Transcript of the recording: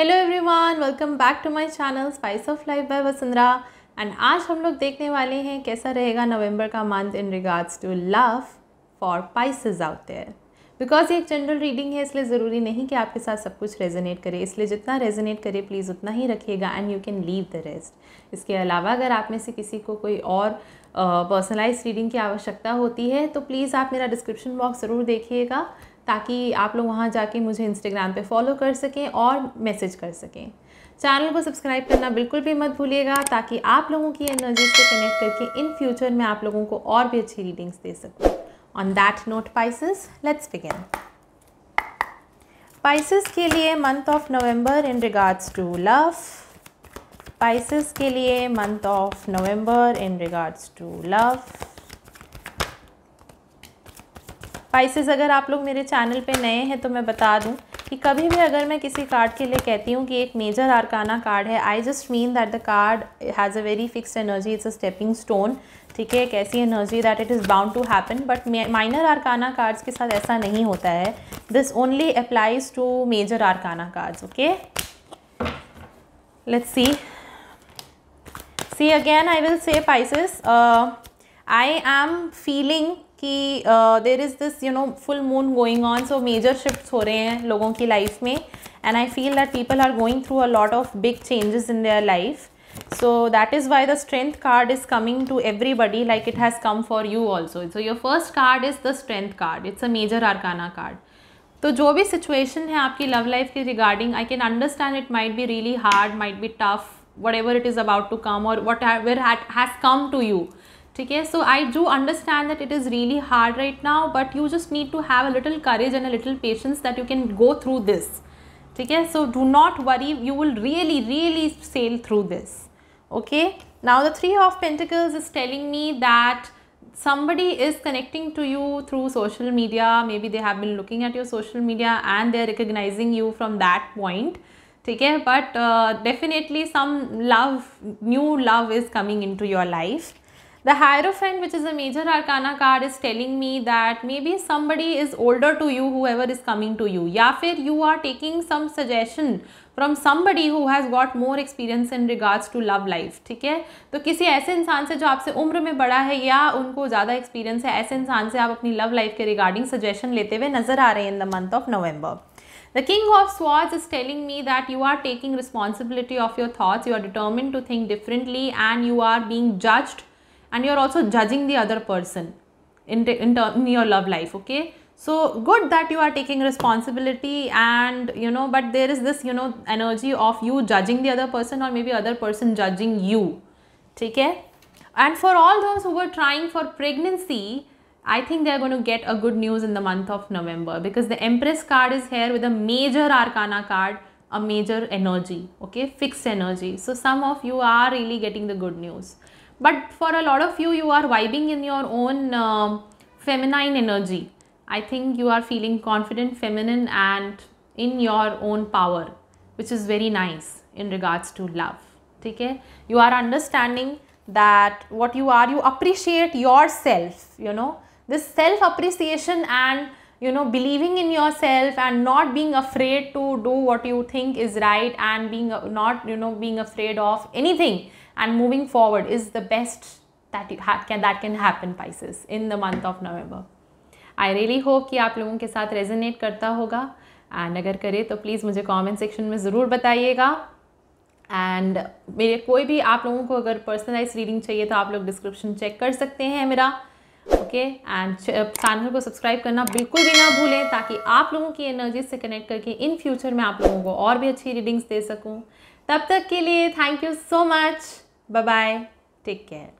Hello everyone welcome back to my channel spice of life by Vasundhara and आज हम लोग देखने वाले हैं कैसा रहेगा नवंबर का month in regards to love for Pisces out there because ये एक जनरल रीडिंग है इसलिए ज़रूरी नहीं कि आपके साथ सब कुछ रेजोनेट करे इसलिए जितना रेजोनेट करे प्लीज़ उतना ही रखिएगा and you can leave the rest इसके अलावा अगर आप में से किसी को कोई और पर्सनलाइज uh, रीडिंग की आवश्यकता होती है तो प्लीज़ आप मेरा डिस्क्रिप्शन बॉक्स ज़रूर देखिएगा ताकि आप लोग वहाँ जाके मुझे इंस्टाग्राम पे फॉलो कर सकें और मैसेज कर सकें चैनल को सब्सक्राइब करना बिल्कुल भी मत भूलिएगा ताकि आप लोगों की एनर्जी से कनेक्ट करके इन फ्यूचर में आप लोगों को और भी अच्छी रीडिंग्स दे सकूँ on that note Pisces let's begin Pisces के लिए month of November in regards to love Pisces के लिए month of November in regards to love Pisces अगर आप लोग मेरे चैनल पे नए हैं तो मैं बता दूं कि कभी भी अगर मैं किसी कार्ड के लिए कहती हूँ कि एक मेजर आरकाना कार्ड है I just mean that the card has a very fix energy it's a stepping stone ठीक है एक ऐसी energy that it is bound to happen but minor arcana cards के साथ ऐसा नहीं होता है this only applies to major arcana cards okay let's see see again I will say pisces I am feeling कि there is this you know full moon going on so major shift हो रहे हैं लोगों की life में and I feel that people are going through a lot of big changes in their life so that is why the strength card is coming to everybody like it has come for you also so your first card is the strength card it's a major arcana card तो जो भी situation है आपकी love life के regarding I can understand it might be really hard might be tough whatever it is about to come or whatever has come to you Okay, so I do understand that it is really hard right now, but you just need to have a little courage and a little patience that you can go through this. Okay, so do not worry, you will really, really sail through this. Okay, now the Three of Pentacles is telling me that somebody is connecting to you through social media maybe they have been looking at your social media and they're recognizing you from that point okay but uh, definitely some love new love is coming into your life The Hierophant, which is a major arcana card, is telling me that maybe somebody is older to you, whoever is coming to you. ya fir you are taking some suggestion from somebody who has got more experience in regards to love life. ठीक है तो किसी ऐसे इंसान से जो आपसे उम्र में बड़ा है या उनको ज़्यादा experience है ऐसे इंसान से आप अपनी love life के regarding suggestion लेते हुए नजर आ रहे हैं in the month of november The King of Swords is telling me that you are taking responsibility of your thoughts, you are determined to think differently and you are being judged and you're also judging the other person in, in, in your love life okay so good that you are taking responsibility and you know but there is this you know energy of you judging the other person or maybe other person judging you take care and for all those who were trying for pregnancy I think they are going to get a good news in the month of November because the Empress card is here with a major arcana card, a major energy, okay, fixed energy. So some of you are really getting the good news but for a lot of you you are vibing in your own uh, feminine energy i think you are feeling confident feminine and in your own power which is very nice in regards to love okay you are understanding that what you are you appreciate yourself you know this self appreciation and you know believing in yourself and not being afraid to do what you think is right and being not you know being afraid of anything and moving forward is the best that you can that can happen Pisces in the month of November. I really hope कि आप लोगों के साथ resonate करता होगा and अगर करे तो प्लीज़ मुझे कमेंट सेक्शन में ज़रूर बताइएगा एंड मेरे कोई भी आप लोगों को अगर पर्सनलाइज रीडिंग चाहिए तो आप लोग डिस्क्रिप्शन चेक कर सकते हैं मेरा ओके एंड चैनल को सब्सक्राइब करना बिल्कुल भी ना भूलें ताकि आप लोगों की एनर्जी से कनेक्ट करके इन फ्यूचर में आप लोगों को और भी अच्छी रीडिंग्स दे सकूं तब तक के लिए thank you so much Bye bye. Take care.